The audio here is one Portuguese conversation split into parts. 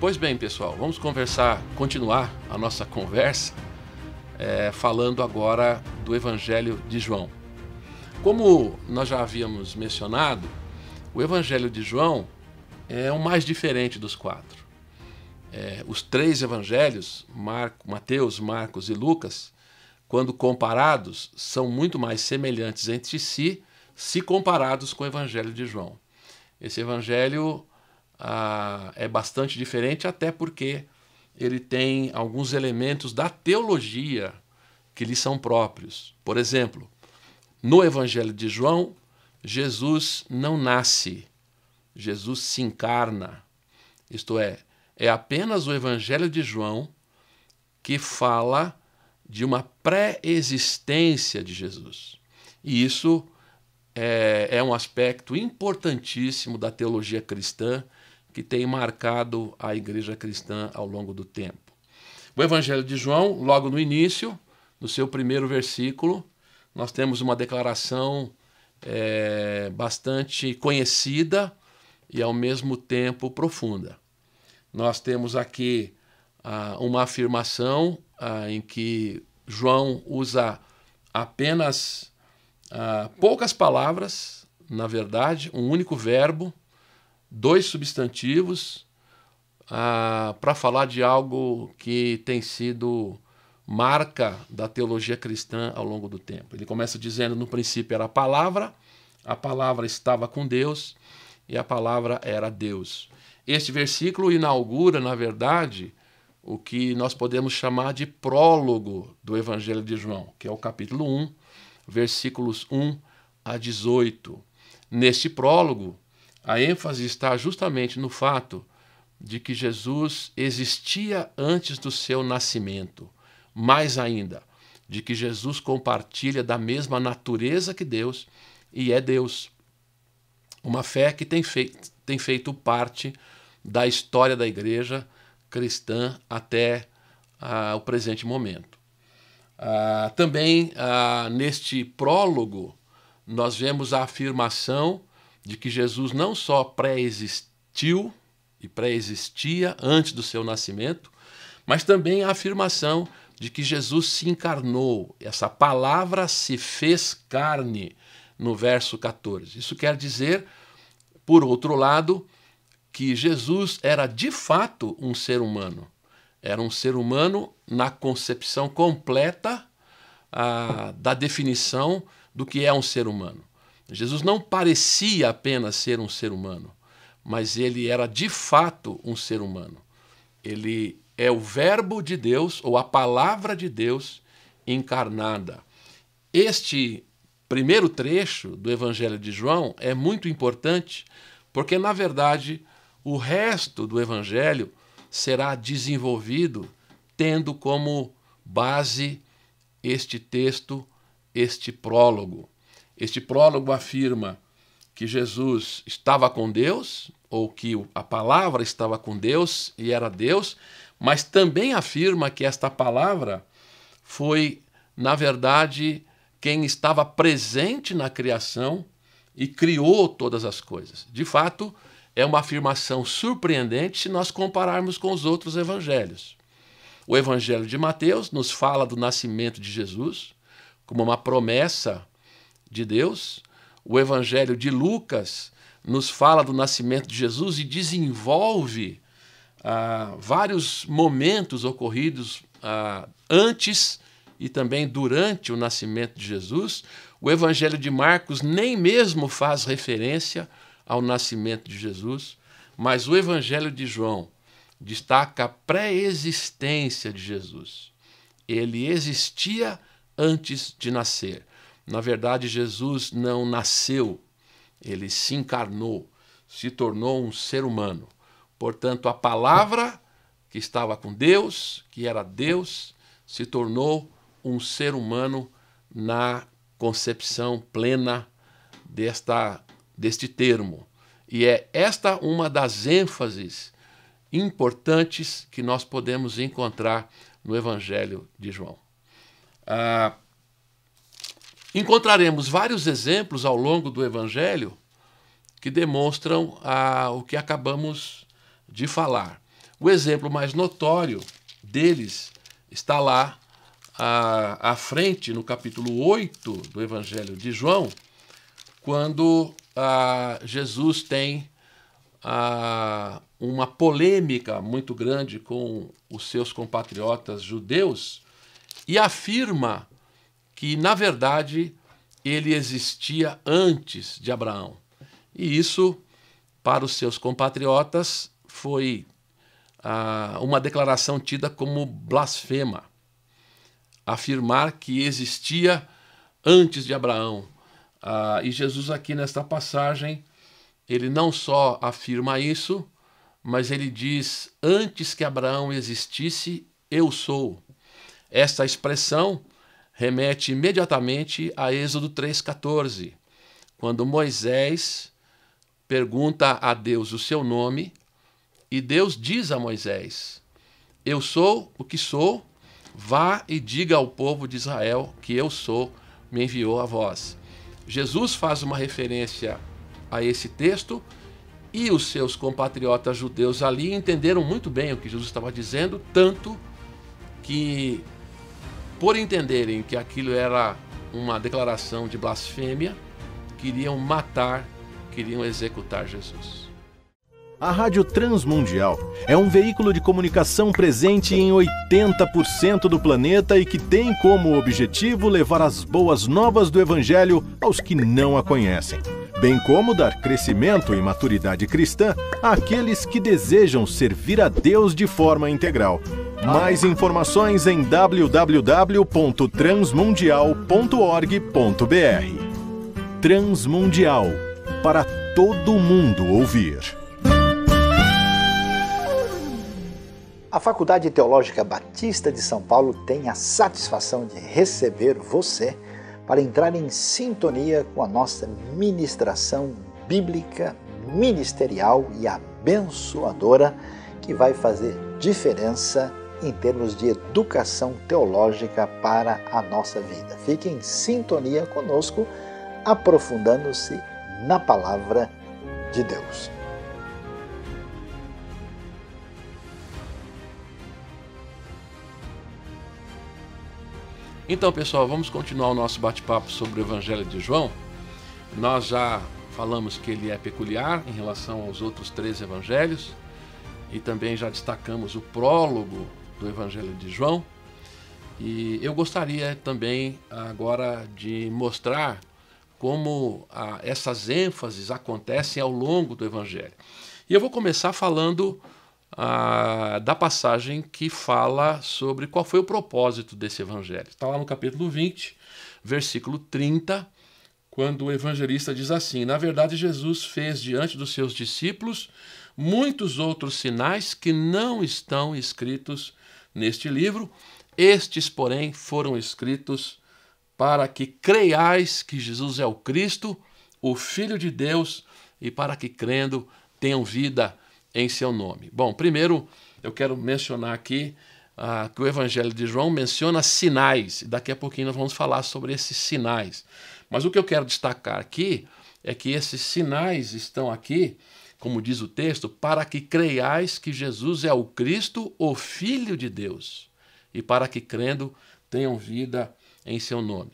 Pois bem, pessoal, vamos conversar, continuar a nossa conversa é, falando agora do Evangelho de João. Como nós já havíamos mencionado, o Evangelho de João é o mais diferente dos quatro. É, os três evangelhos, Marco, Mateus, Marcos e Lucas, quando comparados, são muito mais semelhantes entre si, se comparados com o Evangelho de João. Esse Evangelho ah, é bastante diferente, até porque ele tem alguns elementos da teologia que lhe são próprios. Por exemplo, no Evangelho de João, Jesus não nasce, Jesus se encarna. Isto é, é apenas o Evangelho de João que fala de uma pré-existência de Jesus. E isso é, é, um aspecto importantíssimo da teologia cristã que tem marcado a igreja cristã ao longo do tempo. O Evangelho de João, logo no início, no seu primeiro versículo, nós temos uma declaração é, bastante conhecida e ao mesmo tempo profunda. Nós temos aqui ah, uma afirmação ah, em que João usa apenas ah, poucas palavras, na verdade, um único verbo dois substantivos ah, para falar de algo que tem sido marca da teologia cristã ao longo do tempo. Ele começa dizendo: no princípio era a palavra, a palavra estava com Deus e a palavra era Deus. Este versículo inaugura, na verdade, o que nós podemos chamar de prólogo do Evangelho de João, que é o capítulo 1, versículos 1 a 18. Neste prólogo, a ênfase está justamente no fato de que Jesus existia antes do seu nascimento. Mais ainda, de que Jesus compartilha da mesma natureza que Deus e é Deus. Uma fé que tem feito, tem feito parte da história da igreja cristã até ah, o presente momento. Ah, também, ah, neste prólogo, nós vemos a afirmação de que Jesus não só pré-existiu e pré-existia antes do seu nascimento, mas também a afirmação de que Jesus se encarnou. Essa palavra se fez carne no verso 14. Isso quer dizer, por outro lado, que Jesus era de fato um ser humano. Era um ser humano na concepção completa ah, da definição do que é um ser humano. Jesus não parecia apenas ser um ser humano, mas ele era de fato um ser humano. Ele é o Verbo de Deus ou a Palavra de Deus encarnada. Este primeiro trecho do Evangelho de João é muito importante porque, na verdade, o resto do Evangelho será desenvolvido tendo como base este texto, este prólogo. Este prólogo afirma que Jesus estava com Deus, ou que a palavra estava com Deus e era Deus, mas também afirma que esta palavra foi, na verdade, quem estava presente na criação e criou todas as coisas. De fato, é uma afirmação surpreendente se nós compararmos com os outros evangelhos. O evangelho de Mateus nos fala do nascimento de Jesus como uma promessa de Deus. O Evangelho de Lucas nos fala do nascimento de Jesus e desenvolve ah, vários momentos ocorridos ah, antes e também durante o nascimento de Jesus. O Evangelho de Marcos nem mesmo faz referência ao nascimento de Jesus, mas o Evangelho de João destaca a pré-existência de Jesus. Ele existia antes de nascer. Na verdade, Jesus não nasceu, ele se encarnou, se tornou um ser humano. Portanto, a palavra que estava com Deus, que era Deus, se tornou um ser humano na concepção plena desta, deste termo. E é esta uma das ênfases importantes que nós podemos encontrar no Evangelho de João. Ah, Encontraremos vários exemplos ao longo do Evangelho que demonstram ah, o que acabamos de falar. O exemplo mais notório deles está lá à, ah, à frente, no capítulo 8 do Evangelho de João, quando ah, Jesus tem uma polêmica muito grande com os seus compatriotas judeus e afirma que, na verdade, ele existia antes de Abraão. E isso, para os seus compatriotas, foi ah, uma declaração tida como blasfema. Afirmar que existia antes de Abraão. Ah, e Jesus, aqui nesta passagem, ele não só afirma isso, mas ele diz: Antes que Abraão existisse, eu sou. Esta expressão remete imediatamente a Êxodo 3,14, quando Moisés pergunta a Deus o seu nome e Deus diz a Moisés: Eu sou o que sou, vá e diga ao povo de Israel que eu sou, me enviou a vós. Jesus faz uma referência a esse texto e os seus compatriotas judeus ali entenderam muito bem o que Jesus estava dizendo, tanto que por entenderem que aquilo era uma declaração de blasfêmia, queriam matar, queriam executar Jesus. A Rádio Transmundial é um veículo de comunicação presente em 80% do planeta e que tem como objetivo levar as boas novas do Evangelho aos que não a conhecem, bem como dar crescimento e maturidade cristã àqueles que desejam servir a Deus de forma integral mais informações em www.transmundial.org.br. Transmundial para todo mundo ouvir. A Faculdade Teológica Batista de São Paulo tem a satisfação de receber você para entrar em sintonia com a nossa ministração bíblica, ministerial e abençoadora que vai fazer diferença em termos de educação teológica para a nossa vida. Fique em sintonia conosco, aprofundando-se na palavra de Deus. Então, pessoal, vamos continuar o nosso bate-papo sobre o Evangelho de João. Nós já falamos que ele é peculiar em relação aos outros três evangelhos e também já destacamos o prólogo do Evangelho de João. E eu gostaria também agora de mostrar como a, ah, essas ênfases acontecem ao longo do Evangelho. E eu vou começar falando ah, da passagem que fala sobre qual foi o propósito desse Evangelho. Está lá no capítulo 20, versículo 30, quando o evangelista diz assim: Na verdade, Jesus fez diante dos seus discípulos muitos outros sinais que não estão escritos neste livro. Estes, porém, foram escritos para que creiais que Jesus é o Cristo, o Filho de Deus, e para que crendo tenham vida em seu nome. Bom, primeiro eu quero mencionar aqui ah, que o Evangelho de João menciona sinais, e daqui a pouquinho nós vamos falar sobre esses sinais. Mas o que eu quero destacar aqui é que esses sinais estão aqui como diz o texto, para que creiais que Jesus é o Cristo, o Filho de Deus, e para que crendo tenham vida em seu nome.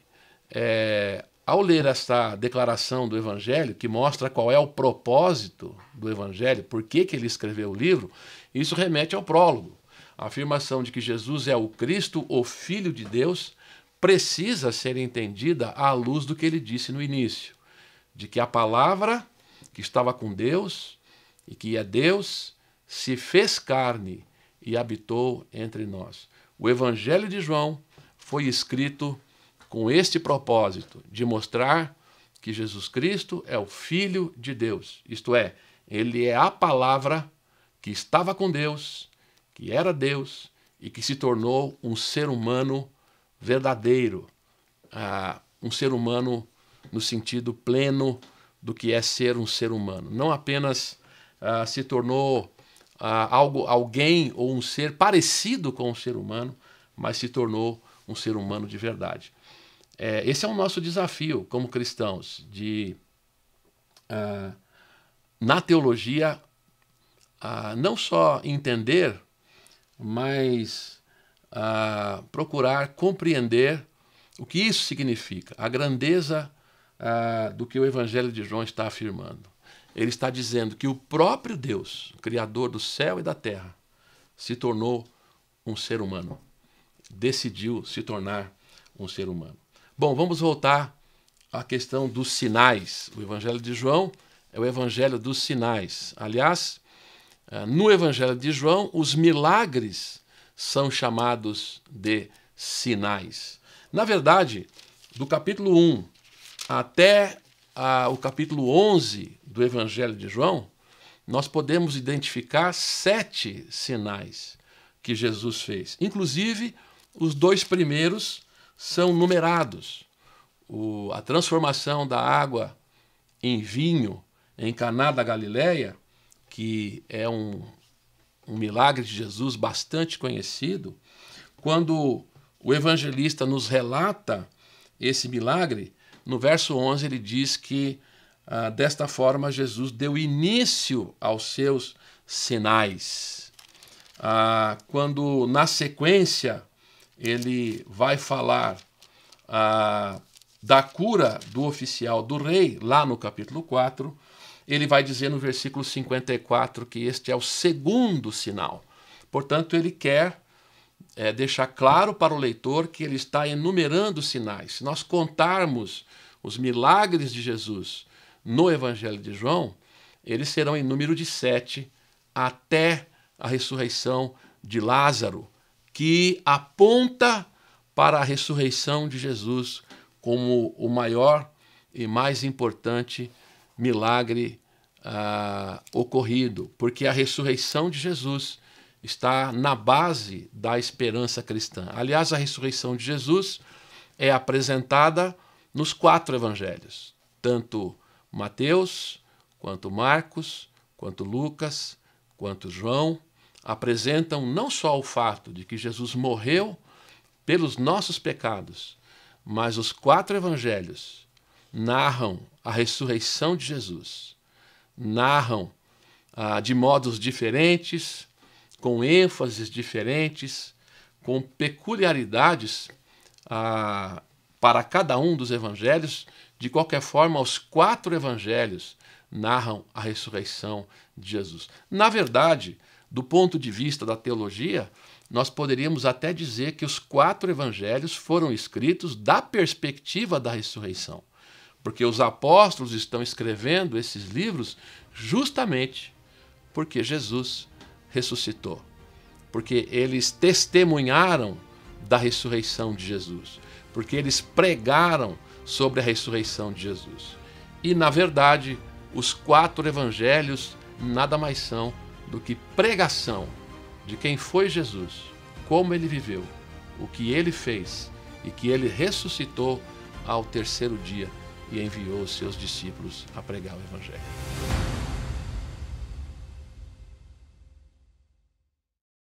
É, ao ler esta declaração do Evangelho, que mostra qual é o propósito do Evangelho, por que, que ele escreveu o livro, isso remete ao prólogo. A afirmação de que Jesus é o Cristo, o Filho de Deus, precisa ser entendida à luz do que ele disse no início, de que a palavra que estava com Deus e que é Deus, se fez carne e habitou entre nós. O Evangelho de João foi escrito com este propósito, de mostrar que Jesus Cristo é o Filho de Deus, isto é, ele é a palavra que estava com Deus, que era Deus e que se tornou um ser humano verdadeiro, uh, um ser humano no sentido pleno do que é ser um ser humano. Não apenas uh, se tornou uh, algo, alguém ou um ser parecido com um ser humano, mas se tornou um ser humano de verdade. É, esse é o nosso desafio como cristãos, de uh, na teologia não só entender, mas procurar compreender o que isso significa, a grandeza ah, do que o Evangelho de João está afirmando. Ele está dizendo que o próprio Deus, Criador do céu e da terra, se tornou um ser humano. Decidiu se tornar um ser humano. Bom, vamos voltar à questão dos sinais. O Evangelho de João é o Evangelho dos sinais. Aliás, ah, no Evangelho de João, os milagres são chamados de sinais. Na verdade, do capítulo 1 até a, ah, o capítulo 11 do Evangelho de João, nós podemos identificar sete sinais que Jesus fez. Inclusive, os dois primeiros são numerados. O, a transformação da água em vinho em Caná da Galileia, que é um, um milagre de Jesus bastante conhecido, quando o evangelista nos relata esse milagre, no verso 11 ele diz que ah, desta forma Jesus deu início aos seus sinais. Ah, quando na sequência ele vai falar ah, da cura do oficial do rei, lá no capítulo 4, ele vai dizer no versículo 54 que este é o segundo sinal. Portanto, ele quer é, deixar claro para o leitor que ele está enumerando sinais. Se nós contarmos os milagres de Jesus no Evangelho de João, eles serão em número de sete até a ressurreição de Lázaro, que aponta para a ressurreição de Jesus como o maior e mais importante milagre ah, ocorrido, porque a ressurreição de Jesus está na base da esperança cristã. Aliás, a ressurreição de Jesus é apresentada nos quatro evangelhos, tanto Mateus, quanto Marcos, quanto Lucas, quanto João, apresentam não só o fato de que Jesus morreu pelos nossos pecados, mas os quatro evangelhos narram a ressurreição de Jesus, narram ah, de modos diferentes com ênfases diferentes, com peculiaridades ah, para cada um dos evangelhos. De qualquer forma, os quatro evangelhos narram a ressurreição de Jesus. Na verdade, do ponto de vista da teologia, nós poderíamos até dizer que os quatro evangelhos foram escritos da perspectiva da ressurreição, porque os apóstolos estão escrevendo esses livros justamente porque Jesus ressuscitou, porque eles testemunharam da ressurreição de Jesus, porque eles pregaram sobre a ressurreição de Jesus. E, na verdade, os quatro evangelhos nada mais são do que pregação de quem foi Jesus, como ele viveu, o que ele fez e que ele ressuscitou ao terceiro dia e enviou seus discípulos a pregar o evangelho.